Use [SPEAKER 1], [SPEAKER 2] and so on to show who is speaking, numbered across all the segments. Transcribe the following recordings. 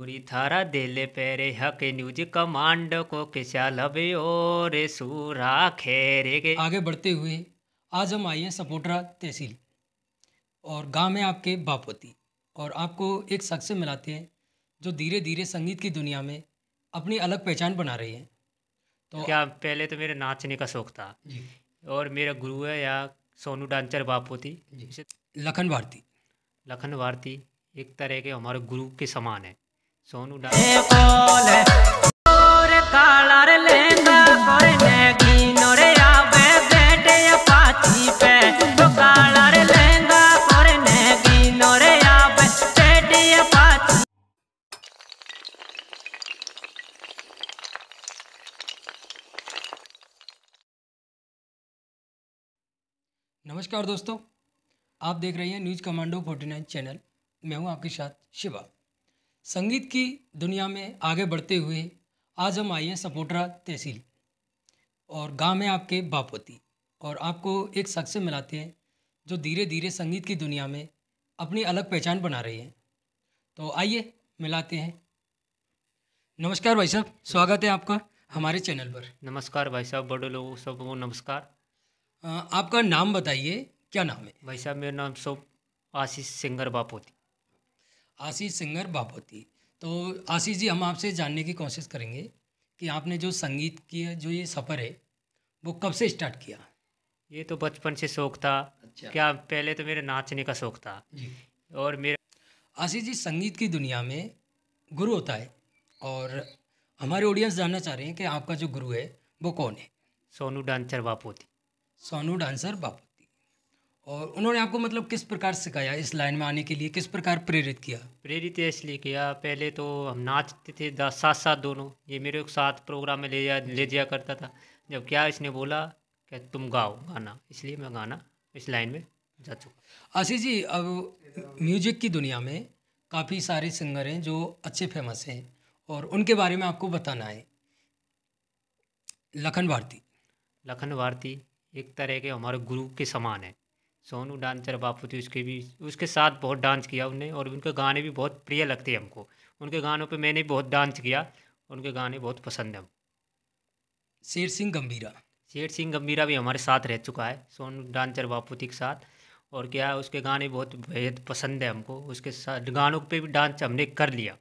[SPEAKER 1] पूरी थारा देले पेरे हके न्यूज कमांड को किसा लबे और सूरा खेरे आगे
[SPEAKER 2] बढ़ते हुए आज हम आए हैं सपोटरा तहसील और गांव में आपके बापोती और आपको एक शख्स से मिलाते हैं जो धीरे धीरे संगीत की दुनिया में अपनी अलग पहचान बना रही है
[SPEAKER 1] तो क्या पहले तो मेरे नाचने का शौक था और मेरा गुरु है या सोनू डांचर बापोती लखन भारती लखन भारती एक तरह के हमारे गुरु के समान है सोनू तो
[SPEAKER 2] नमस्कार दोस्तों आप देख रहे हैं न्यूज़ कमांडो 49 चैनल मैं हूं आपके साथ शिवा संगीत की दुनिया में आगे बढ़ते हुए आज हम आए हैं सपोटरा तहसील और गांव में आपके बापोती और आपको एक शख्स से मिलाते हैं जो धीरे धीरे संगीत की दुनिया में अपनी अलग पहचान बना रही है तो आइए मिलाते हैं नमस्कार भाई साहब स्वागत है आपका
[SPEAKER 1] हमारे चैनल पर नमस्कार भाई साहब बड़े लोगों सबको नमस्कार आपका नाम बताइए क्या नाम है भाई साहब मेरा नाम सब आशीष सिंगर बापोती
[SPEAKER 2] आशीष सिंगर बापोती तो आशीष जी हम आपसे जानने की कोशिश करेंगे कि आपने जो संगीत की जो ये सफ़र
[SPEAKER 1] है वो कब से स्टार्ट किया ये तो बचपन से शौक था अच्छा। क्या पहले तो मेरे नाचने का शौक था और मेरा आशीष जी संगीत की दुनिया में
[SPEAKER 2] गुरु होता है और हमारे ऑडियंस जानना चाह रहे हैं कि आपका जो गुरु है वो कौन है सोनू डांसर बापोती सोनू डांसर बापोती और उन्होंने आपको मतलब किस प्रकार सिखाया इस लाइन में आने के लिए किस प्रकार प्रेरित किया
[SPEAKER 1] प्रेरित तो इसलिए किया पहले तो हम नाचते थे साथ साथ दोनों ये मेरे साथ प्रोग्राम में ले जा ले जाया करता था जब क्या इसने बोला कि तुम गाओ गाना इसलिए मैं गाना इस लाइन में जा चुका आशीष जी अब म्यूजिक की दुनिया में काफ़ी सारे सिंगर हैं जो अच्छे
[SPEAKER 2] फेमस हैं और उनके बारे में आपको बताना है
[SPEAKER 1] लखन भारती लखन भारती एक तरह के हमारे गुरु के समान है सोनू डांसर बापू थी उसके भी उसके साथ बहुत डांस किया उनने और उनके गाने भी बहुत प्रिय लगते हैं हमको उनके गानों पे मैंने बहुत डांस किया उनके गाने बहुत पसंद हैं शेर सिंह गंभीरा शेर सिंह गंभीरा भी हमारे साथ रह चुका है सोनू डांसर बापूती के साथ और क्या है उसके गाने बहुत बेहद पसंद है हमको उसके साथ गानों पर भी डांस हमने कर लिया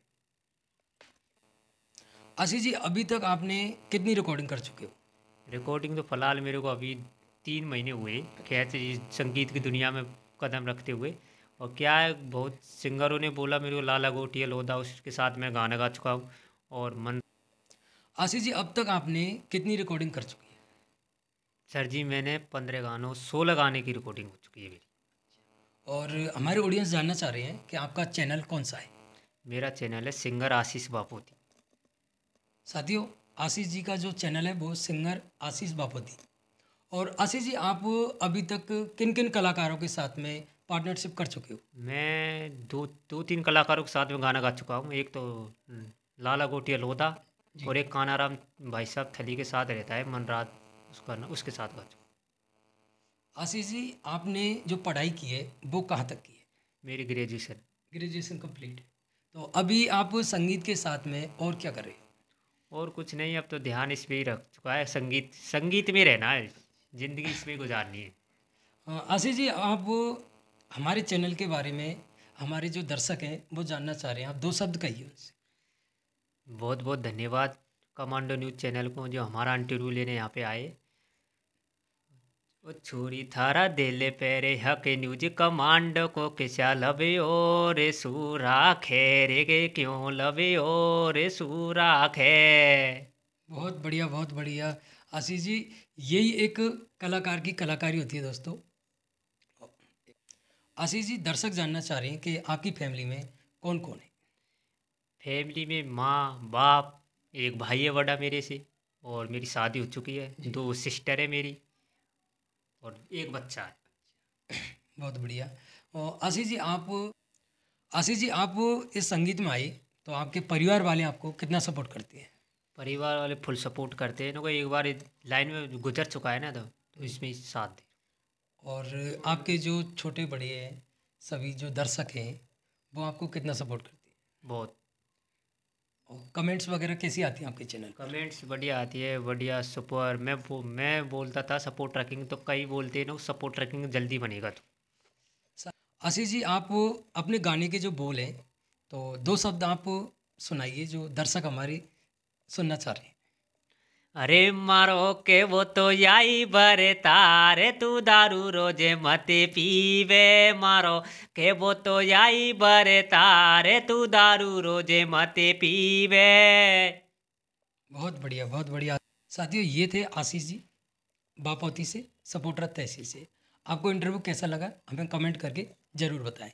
[SPEAKER 1] आशीष जी अभी तक आपने कितनी रिकॉर्डिंग कर चुके हो रिकॉर्डिंग तो फ़िलहाल मेरे को अभी तीन महीने हुए खैर जी संगीत की दुनिया में कदम रखते हुए और क्या है बहुत सिंगरों ने बोला मेरे को लाला गोटिया लोदा उसके साथ मैं गाना गा चुका हूँ और मन
[SPEAKER 2] आशीष जी अब तक आपने कितनी रिकॉर्डिंग कर चुकी है
[SPEAKER 1] सर जी मैंने पंद्रह गानों सोलह गाने की रिकॉर्डिंग हो चुकी है मेरी
[SPEAKER 2] और हमारे ऑडियंस जानना चाह रहे हैं कि आपका चैनल कौन सा है
[SPEAKER 1] मेरा चैनल है सिंगर आशीष बापोती
[SPEAKER 2] साथियों आशीष जी का जो चैनल है वो सिंगर
[SPEAKER 1] आशीष बापोती
[SPEAKER 2] और आशीष जी आप अभी तक किन किन कलाकारों के साथ में पार्टनरशिप कर चुके हो
[SPEAKER 1] मैं दो दो तीन कलाकारों के साथ में गाना गा चुका हूँ एक तो हम्म, लाला गोटिया लोधा और एक कानाराम भाई साहब थली के साथ रहता है मनराज उसका उसके साथ गा चुका
[SPEAKER 2] आशीष जी आपने जो पढ़ाई की है वो कहाँ तक की है
[SPEAKER 1] मेरी ग्रेजुएशन
[SPEAKER 2] ग्रेजुएशन कंप्लीट तो अभी आप संगीत के साथ में और क्या कर रहे हैं
[SPEAKER 1] और कुछ नहीं अब तो ध्यान इस पर ही रख चुका है संगीत संगीत में रहना है ज़िंदगी इसमें गुजारनी है
[SPEAKER 2] हाँ, आशीष जी आप हमारे चैनल के बारे में हमारे जो दर्शक हैं वो जानना चाह रहे हैं आप दो शब्द कहिए उनसे
[SPEAKER 1] बहुत बहुत धन्यवाद कमांडो न्यूज़ चैनल को जो हमारा इंटरव्यू लेने यहाँ पे आए ओ छुरी थारा दिल पेरे हक न्यूज कमांडो को किसा लवे ओ रे सूरा खेरे गे क्यों लवे ओ रे सूरा खे बहुत बढ़िया बहुत बढ़िया आशीष
[SPEAKER 2] जी यही एक कलाकार की कलाकारी होती है दोस्तों आशीष जी दर्शक जानना चाह रहे हैं कि आपकी फैमिली में कौन कौन है
[SPEAKER 1] फैमिली में माँ बाप एक भाई है बड़ा मेरे से और मेरी शादी हो चुकी है दो सिस्टर है मेरी और एक बच्चा है बहुत बढ़िया
[SPEAKER 2] और आशीष जी आप आशीष जी आप इस संगीत में आए तो आपके परिवार वाले आपको कितना सपोर्ट करते हैं
[SPEAKER 1] परिवार वाले फुल सपोर्ट करते हैं इनको एक बार लाइन में गुजर चुका है ना तो, तो इसमें साथ दे और आपके जो छोटे
[SPEAKER 2] बड़े हैं सभी जो दर्शक हैं वो आपको कितना सपोर्ट करते
[SPEAKER 1] हैं बहुत और
[SPEAKER 2] कमेंट्स वगैरह कैसी आती हैं आपके चैनल
[SPEAKER 1] कमेंट्स बढ़िया आती है बढ़िया सुपर मैं वो मैं बोलता था सपोर्ट ट्रैकिंग तो कई बोलते हैं ना सपोर्ट ट्रैकिंग जल्दी बनेगा
[SPEAKER 2] तो आशीष जी आप अपने गाने के जो बोल हैं तो दो शब्द आप सुनाइए जो दर्शक हमारे सुनना चाह रही
[SPEAKER 1] अरे मारो के वो तो याई बरे तारे तू दारू रोजे मते पीवे मारो के वो तो याई बरे तारे तू दारू रोजे मते पीवे
[SPEAKER 2] बहुत बढ़िया बहुत बढ़िया साथियों ये थे आशीष जी बापोती से सपोर्टर तहसील से आपको इंटरव्यू कैसा लगा हमें कमेंट करके ज़रूर बताएं